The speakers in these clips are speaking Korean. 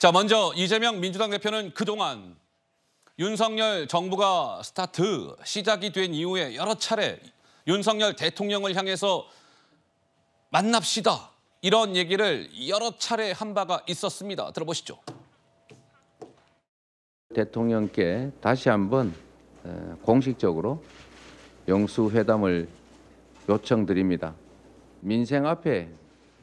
자, 먼저 이재명 민주당 대표는 그동안 윤석열 정부가 스타트 시작이 된 이후에 여러 차례 윤석열 대통령을 향해서 만납시다 이런 얘기를 여러 차례 한 바가 있었습니다. 들어보시죠. 대통령께 다시 한번 공식적으로 영수회담을 요청드립니다. 민생 앞에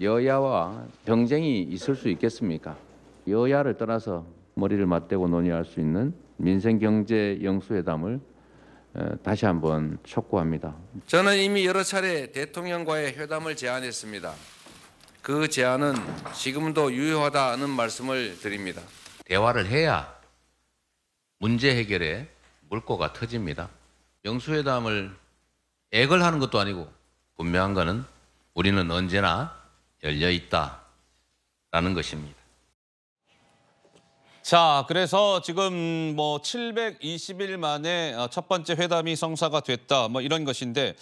여야와 경쟁이 있을 수 있겠습니까? 여야를 떠나서 머리를 맞대고 논의할 수 있는 민생 경제 영수회담을 어, 다시 한번 촉구합니다. 저는 이미 여러 차례 대통령과의 회담을 제안했습니다. 그 제안은 지금도 유효하다는 말씀을 드립니다. 대화를 해야 문제 해결에 물꼬가 터집니다. 영수회담을 액을 하는 것도 아니고 분명한 것은 우리는 언제나 열려 있다라는 것입니다. 자, 그래서 지금 뭐 720일 만에 어, 첫 번째 회담이 성사가 됐다. 뭐 이런 것인데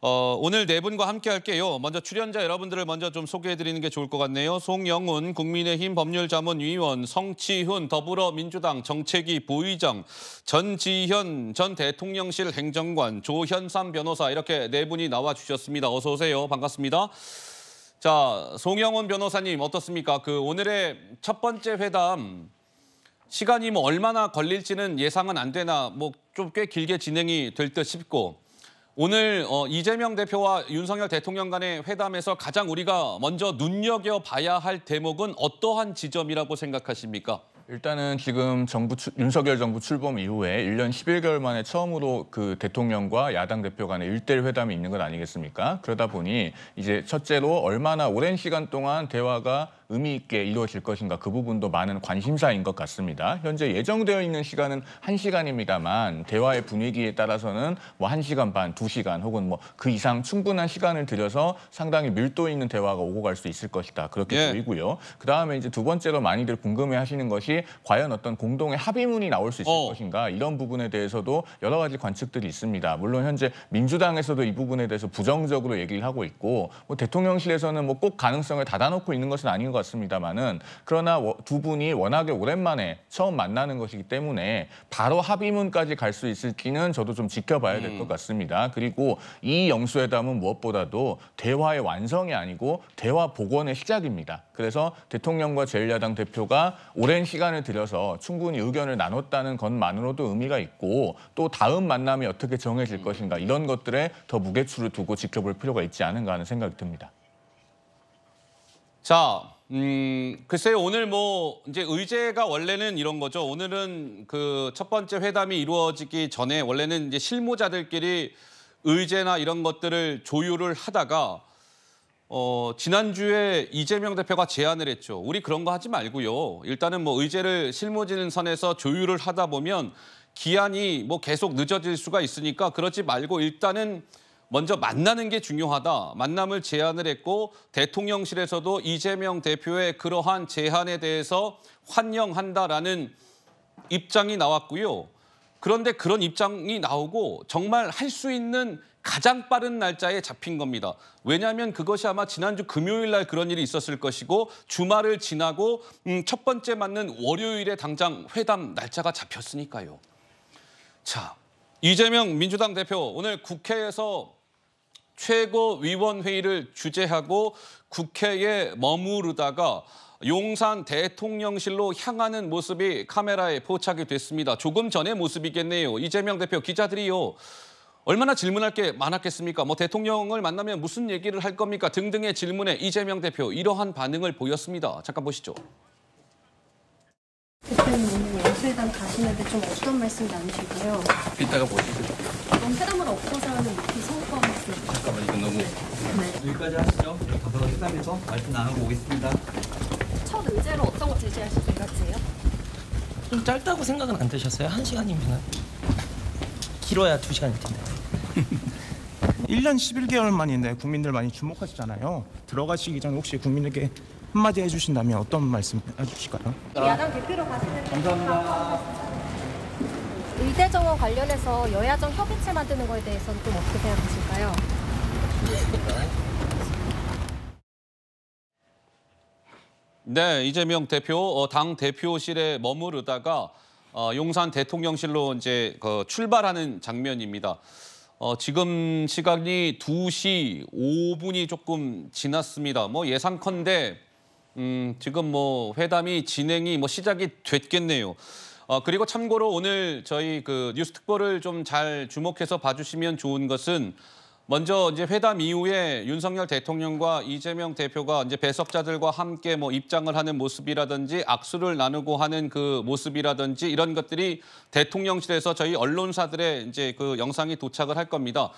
어, 오늘 네 분과 함께 할게요. 먼저 출연자 여러분들을 먼저 좀 소개해 드리는 게 좋을 것 같네요. 송영훈 국민의힘 법률자문위원, 성치훈 더불어민주당 정책위 부의장, 전지현 전 대통령실 행정관, 조현삼 변호사 이렇게 네 분이 나와 주셨습니다. 어서 오세요. 반갑습니다. 자, 송영훈 변호사님 어떻습니까? 그 오늘의 첫 번째 회담 시간이 뭐 얼마나 걸릴지는 예상은 안 되나 뭐 좀 꽤 길게 진행이 될 듯 싶고 오늘 어, 이재명 대표와 윤석열 대통령 간의 회담에서 가장 우리가 먼저 눈여겨봐야 할 대목은 어떠한 지점이라고 생각하십니까? 일단은 지금 정부 추, 윤석열 정부 출범 이후에 1년 11개월 만에 처음으로 그 대통령과 야당 대표 간의 일대일 회담이 있는 것 아니겠습니까? 그러다 보니 이제 첫째로 얼마나 오랜 시간 동안 대화가 의미 있게 이루어질 것인가 그 부분도 많은 관심사인 것 같습니다. 현재 예정되어 있는 시간은 한시간입니다만 대화의 분위기에 따라서는 뭐 한시간 반, 두시간 혹은 뭐 그 이상 충분한 시간을 들여서 상당히 밀도 있는 대화가 오고 갈 수 있을 것이다. 그렇게 예. 보이고요. 그다음에 이제 두 번째로 많이들 궁금해 하시는 것이 과연 어떤 공동의 합의문이 나올 수 있을 어. 것인가 이런 부분에 대해서도 여러 가지 관측들이 있습니다. 물론 현재 민주당에서도 이 부분에 대해서 부정적으로 얘기를 하고 있고 뭐 대통령실에서는 뭐 꼭 가능성을 닫아놓고 있는 것은 아닌 것 같습니다만은 그러나 두 분이 워낙에 오랜만에 처음 만나는 것이기 때문에 바로 합의문까지 갈 수 있을지는 저도 좀 지켜봐야 될것 음. 같습니다. 그리고 이 영수회담은 무엇보다도 대화의 완성이 아니고 대화 복원의 시작입니다. 그래서 대통령과 제1야당 대표가 오랜 시간을 들여서 충분히 의견을 나눴다는 것만으로도 의미가 있고 또 다음 만남이 어떻게 정해질 음. 것인가 이런 것들에 더 무게추를 두고 지켜볼 필요가 있지 않은가 하는 생각이 듭니다. 자, 음, 글쎄요, 오늘 뭐, 이제 의제가 원래는 이런 거죠. 오늘은 그 첫 번째 회담이 이루어지기 전에 원래는 이제 실무자들끼리 의제나 이런 것들을 조율을 하다가 어, 지난주에 이재명 대표가 제안을 했죠. 우리 그런 거 하지 말고요. 일단은 뭐 의제를 실무진 선에서 조율을 하다 보면 기한이 뭐 계속 늦어질 수가 있으니까 그러지 말고 일단은 먼저 만나는 게 중요하다. 만남을 제안을 했고 대통령실에서도 이재명 대표의 그러한 제안에 대해서 환영한다라는 입장이 나왔고요. 그런데 그런 입장이 나오고 정말 할 수 있는 가장 빠른 날짜에 잡힌 겁니다. 왜냐하면 그것이 아마 지난주 금요일 날 그런 일이 있었을 것이고 주말을 지나고 음, 첫 번째 맞는 월요일에 당장 회담 날짜가 잡혔으니까요. 자, 이재명 민주당 대표 오늘 국회에서 최고위원회의를 주재하고 국회에 머무르다가 용산 대통령실로 향하는 모습이 카메라에 포착이 됐습니다. 조금 전의 모습이겠네요. 이재명 대표 기자들이요. 얼마나 질문할 게 많았겠습니까? 뭐 대통령을 만나면 무슨 얘기를 할 겁니까? 등등의 질문에 이재명 대표 이러한 반응을 보였습니다. 잠깐 보시죠. 대통령님. 회담 가시는데 좀 어떤 말씀 나누시고요? 아, 이따가 보시죠. 뭐 그럼 회담을 없어서 하는 이 성과 말씀. 잠깐만 이건 너무. 네. 여기까지 하시죠. 네, 가서 회담에서 말씀 나누고 오겠습니다. 첫 의제로 어떤 거 제시하실 생각이세요? 좀 짧다고 생각은 안 드셨어요? 한 시간이면 길어야 두 시간일 텐데. 1년 11개월 만인데 국민들 많이 주목하시잖아요. 들어가시기 전 혹시 국민에게 한마디 해주신다면 어떤 말씀 해주실까요? 야당 대표로 가시는 감사합니다. 의대 정원 관련해서 여야정 협의체 만드는 거에 대해서는 좀 어떻게 생각하실까요? 네, 이재명 대표 어, 당 대표실에 머무르다가 어, 용산 대통령실로 이제 그 출발하는 장면입니다. 어, 지금 시각이 2시 5분이 조금 지났습니다. 뭐 예상컨대 음, 지금 뭐 회담이 진행이 뭐 시작이 됐겠네요. 어, 그리고 참고로 오늘 저희 그 뉴스 특보를 좀 잘 주목해서 봐주시면 좋은 것은 먼저 이제 회담 이후에 윤석열 대통령과 이재명 대표가 이제 배석자들과 함께 뭐 입장을 하는 모습이라든지 악수를 나누고 하는 그 모습이라든지 이런 것들이 대통령실에서 저희 언론사들의 이제 그 영상이 도착을 할 겁니다.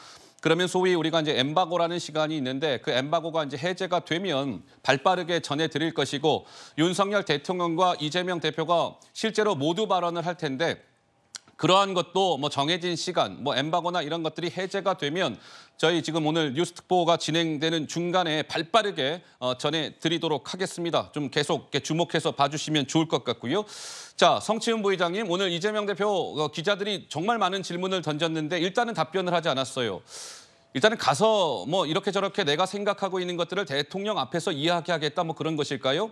그러면 소위 우리가 이제 엠바고라는 시간이 있는데 그 엠바고가 이제 해제가 되면 발빠르게 전해드릴 것이고 윤석열 대통령과 이재명 대표가 실제로 모두 발언을 할 텐데 그러한 것도 뭐 정해진 시간, 뭐 엠바거나 이런 것들이 해제가 되면 저희 지금 오늘 뉴스 특보가 진행되는 중간에 발빠르게 어, 전해드리도록 하겠습니다. 좀 계속 주목해서 봐주시면 좋을 것 같고요. 자, 성치은 부의장님, 오늘 이재명 대표 어, 기자들이 정말 많은 질문을 던졌는데 일단은 답변을 하지 않았어요. 일단은 가서 뭐 이렇게 저렇게 내가 생각하고 있는 것들을 대통령 앞에서 이야기하겠다 뭐 그런 것일까요?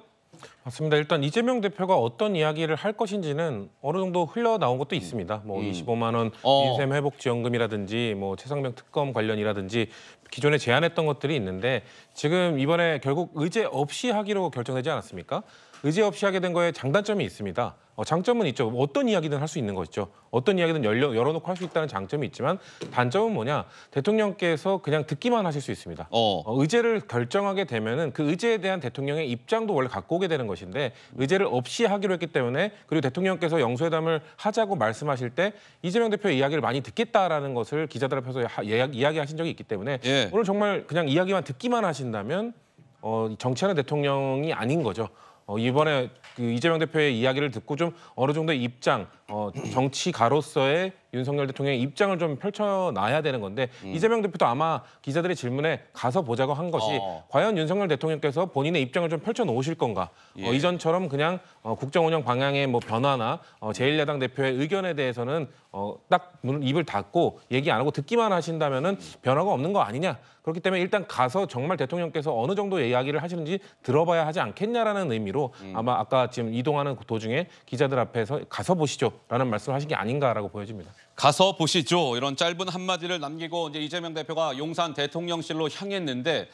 맞습니다. 일단 이재명 대표가 어떤 이야기를 할 것인지는 어느 정도 흘러나온 것도 있습니다. 뭐 25만 음. 원 어. 민생 회복 지원금이라든지 뭐 최상병 특검 관련이라든지 기존에 제안했던 것들이 있는데 지금 이번에 결국 의제 없이 하기로 결정되지 않았습니까? 의제없이 하게 된 거에 장단점이 있습니다. 어, 장점은 있죠. 어떤 이야기든 할 수 있는 것이죠. 어떤 이야기든 열려, 열어놓고 할 수 있다는 장점이 있지만 단점은 뭐냐? 대통령께서 그냥 듣기만 하실 수 있습니다. 어. 어, 의제를 결정하게 되면은 그 의제에 대한 대통령의 입장도 원래 갖고 오게 되는 것인데 의제를 없이 하기로 했기 때문에 그리고 대통령께서 영수회담을 하자고 말씀하실 때 이재명 대표의 이야기를 많이 듣겠다라는 것을 기자들 앞에서 하, 이야기하신 적이 있기 때문에 예. 오늘 정말 그냥 이야기만 듣기만 하신다면 어, 정치하는 대통령이 아닌 거죠. 어, 이번에 그 이재명 대표의 이야기를 듣고 좀 어느 정도 입장, 어, 정치가로서의 윤석열 대통령의 입장을 좀 펼쳐놔야 되는 건데 음. 이재명 대표도 아마 기자들의 질문에 가서 보자고 한 것이 어. 어. 과연 윤석열 대통령께서 본인의 입장을 좀 펼쳐놓으실 건가 어, 예. 어, 이전처럼 그냥 어, 국정운영 방향의 뭐 변화나 어, 제1야당 대표의 의견에 대해서는 어, 딱 문을 입을 닫고 얘기 안 하고 듣기만 하신다면 은 변화가 없는 거 아니냐 그렇기 때문에 일단 가서 정말 대통령께서 어느 정도 이야기를 하시는지 들어봐야 하지 않겠냐라는 의미로 음. 아마 아까 지금 이동하는 그 도중에 기자들 앞에서 가서 보시죠라는 말씀을 하신 게 아닌가라고 보여집니다. 가서 보시죠. 이런 짧은 한마디를 남기고 이제 이재명 대표가 용산 대통령실로 향했는데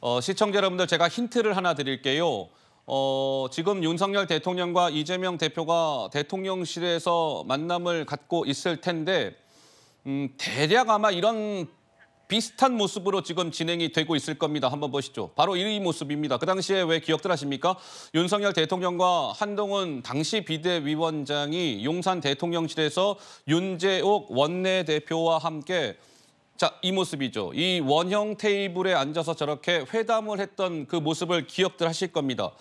어, 시청자 여러분들 제가 힌트를 하나 드릴게요. 어, 지금 윤석열 대통령과 이재명 대표가 대통령실에서 만남을 갖고 있을 텐데 음, 대략 아마 이런 비슷한 모습으로 지금 진행이 되고 있을 겁니다. 한번 보시죠. 바로 이 모습입니다. 그 당시에 왜 기억들 하십니까? 윤석열 대통령과 한동훈 당시 비대위원장이 용산 대통령실에서 윤재옥 원내대표와 함께 자, 이 모습이죠. 이 원형 테이블에 앉아서 저렇게 회담을 했던 그 모습을 기억들 하실 겁니다.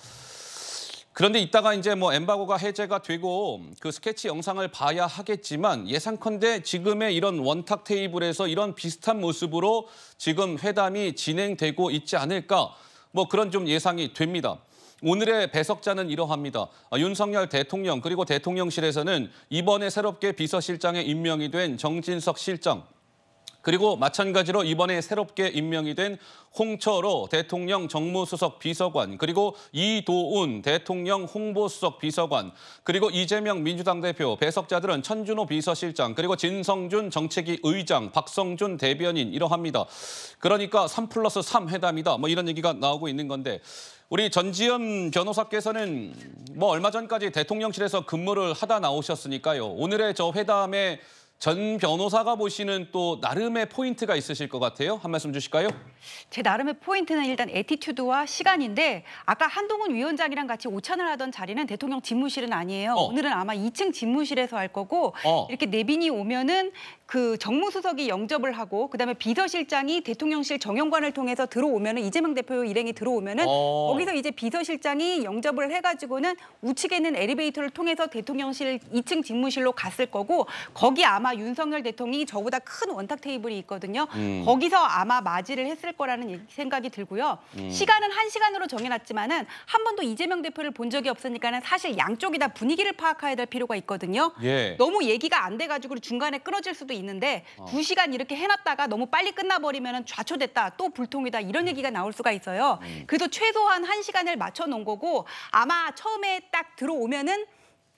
그런데 이따가 이제 뭐 엠바고가 해제가 되고 그 스케치 영상을 봐야 하겠지만 예상컨대 지금의 이런 원탁 테이블에서 이런 비슷한 모습으로 지금 회담이 진행되고 있지 않을까 뭐 그런 좀 예상이 됩니다. 오늘의 배석자는 이러합니다. 아, 윤석열 대통령 그리고 대통령실에서는 이번에 새롭게 비서실장에 임명이 된 정진석 실장 그리고 마찬가지로 이번에 새롭게 임명이 된 홍철호 대통령 정무수석 비서관, 그리고 이도운 대통령 홍보수석 비서관, 그리고 이재명 민주당 대표, 배석자들은 천준호 비서실장, 그리고 진성준 정책위 의장, 박성준 대변인 이러합니다. 그러니까 3 플러스 3 회담이다. 뭐 이런 얘기가 나오고 있는 건데 우리 전지현 변호사께서는 뭐 얼마 전까지 대통령실에서 근무를 하다 나오셨으니까요. 오늘의 저 회담에 전 변호사가 보시는 또 나름의 포인트가 있으실 것 같아요. 한 말씀 주실까요? 제 나름의 포인트는 일단 에티튜드와 시간인데 아까 한동훈 위원장이랑 같이 오찬을 하던 자리는 대통령 집무실은 아니에요. 어. 오늘은 아마 2층 집무실에서 할 거고 어. 이렇게 내빈이 오면은 그 정무수석이 영접을 하고 그다음에 비서실장이 대통령실 정영관을 통해서 들어오면은 이재명 대표 일행이 들어오면은 어. 거기서 이제 비서실장이 영접을 해가지고는 우측에 있는 엘리베이터를 통해서 대통령실 2층 집무실로 갔을 거고 거기 아마 아마 윤석열 대통령이 저보다 큰 원탁 테이블이 있거든요. 음. 거기서 아마 맞이를 했을 거라는 생각이 들고요. 음. 시간은 한 시간으로 정해놨지만은 한 번도 이재명 대표를 본 적이 없으니까는 사실 양쪽이 다 분위기를 파악해야 될 필요가 있거든요. 예. 너무 얘기가 안 돼가지고 중간에 끊어질 수도 있는데 어. 두 어. 시간 이렇게 해놨다가 너무 빨리 끝나버리면 좌초됐다 또 불통이다 이런 음. 얘기가 나올 수가 있어요. 음. 그래도 최소한 한 시간을 맞춰 놓은 거고 아마 처음에 딱 들어오면은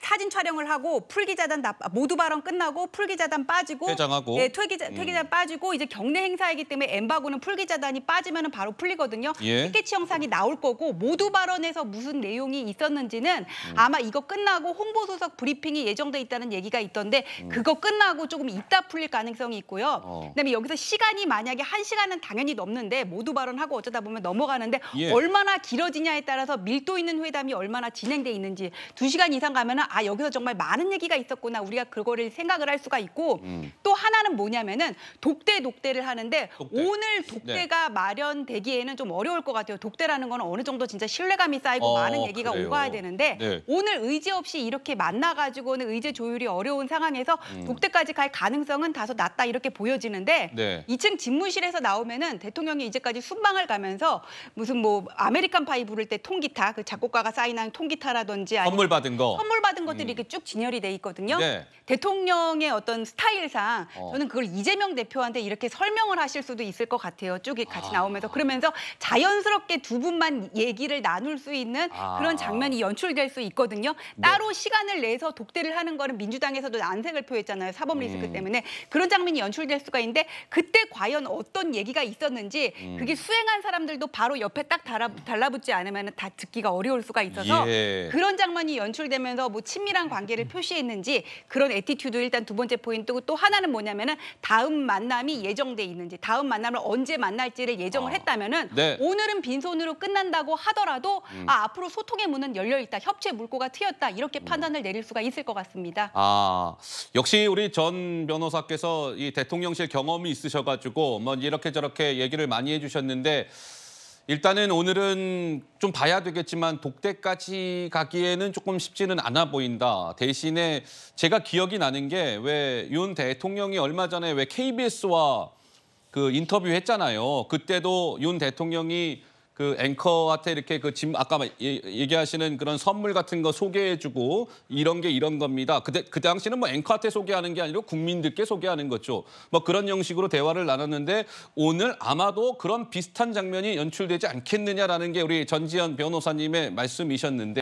사진 촬영을 하고 풀기자단 납, 모두 발언 끝나고 풀기자단 빠지고 퇴장하고 예, 퇴기자, 퇴기자단 음. 빠지고 이제 경례 행사이기 때문에 엠바고는 풀기자단이 빠지면 바로 풀리거든요. 예. 스케치 영상이 나올 거고 모두 발언에서 무슨 내용이 있었는지는 음. 아마 이거 끝나고 홍보 소속 브리핑이 예정돼 있다는 얘기가 있던데 음. 그거 끝나고 조금 이따 풀릴 가능성이 있고요. 어. 그다음에 여기서 시간이 만약에 한 시간은 당연히 넘는데 모두 발언하고 어쩌다 보면 넘어가는데 예. 얼마나 길어지냐에 따라서 밀도 있는 회담이 얼마나 진행돼 있는지 두 시간 이상 가면은 아 여기서 정말 많은 얘기가 있었구나 우리가 그거를 생각을 할 수가 있고 음. 또 하나는 뭐냐면은 독대 독대를 하는데 독대. 오늘 네. 독대가 네. 마련되기에는 좀 어려울 것 같아요. 독대라는 건 어느 정도 진짜 신뢰감이 쌓이고 어, 많은 얘기가 그래요. 오가야 되는데 네. 오늘 의지 없이 이렇게 만나가지고는 의제 조율이 어려운 상황에서 음. 독대까지 갈 가능성은 다소 낮다 이렇게 보여지는데 네. 2층 집무실에서 나오면은 대통령이 이제까지 순방을 가면서 무슨 뭐 아메리칸 파이 부를 때 통기타 그 작곡가가 사인한 통기타라든지 선물 받은 거 선물 받은 것들이 음. 이렇게 쭉 진열이 돼 있거든요. 네. 대통령의 어떤 스타일상 어. 저는 그걸 이재명 대표한테 이렇게 설명을 하실 수도 있을 것 같아요. 쭉 같이 아. 나오면서 그러면서 자연스럽게 두 분만 얘기를 나눌 수 있는 아. 그런 장면이 연출될 수 있거든요. 네. 따로 시간을 내서 독대를 하는 거는 민주당에서도 난색을 표했잖아요. 사법 리스크 음. 때문에 그런 장면이 연출될 수가 있는데 그때 과연 어떤 얘기가 있었는지 음. 그게 수행한 사람들도 바로 옆에 딱 달아, 달라붙지 않으면 다 듣기가 어려울 수가 있어서 예. 그런 장면이 연출되면서 뭐 친밀한 관계를 음. 표시했는지 그런 에티튜드 일단 두 번째 포인트고 또 하나는 뭐냐면은 다음 만남이 예정돼 있는지 다음 만남을 언제 만날지를 예정을 아, 했다면은 네. 오늘은 빈손으로 끝난다고 하더라도 음. 아 앞으로 소통의 문은 열려 있다 협치 물꼬가 트였다 이렇게 음. 판단을 내릴 수가 있을 것 같습니다. 아 역시 우리 전 변호사께서 이 대통령실 경험이 있으셔가지고 뭐 이렇게 저렇게 얘기를 많이 해주셨는데. 일단은 오늘은 좀 봐야 되겠지만 독대까지 가기에는 조금 쉽지는 않아 보인다. 대신에 제가 기억이 나는 게 왜 윤 대통령이 얼마 전에 왜 KBS와 그 인터뷰했잖아요. 그때도 윤 대통령이 그 앵커한테 이렇게 그 짐 아까 얘기하시는 그런 선물 같은 거 소개해주고 이런 게 이런 겁니다. 그때 그 당시는 뭐 앵커한테 소개하는 게아니고 국민들께 소개하는 거죠. 뭐 그런 형식으로 대화를 나눴는데 오늘 아마도 그런 비슷한 장면이 연출되지 않겠느냐라는 게 우리 전지현 변호사님의 말씀이셨는데.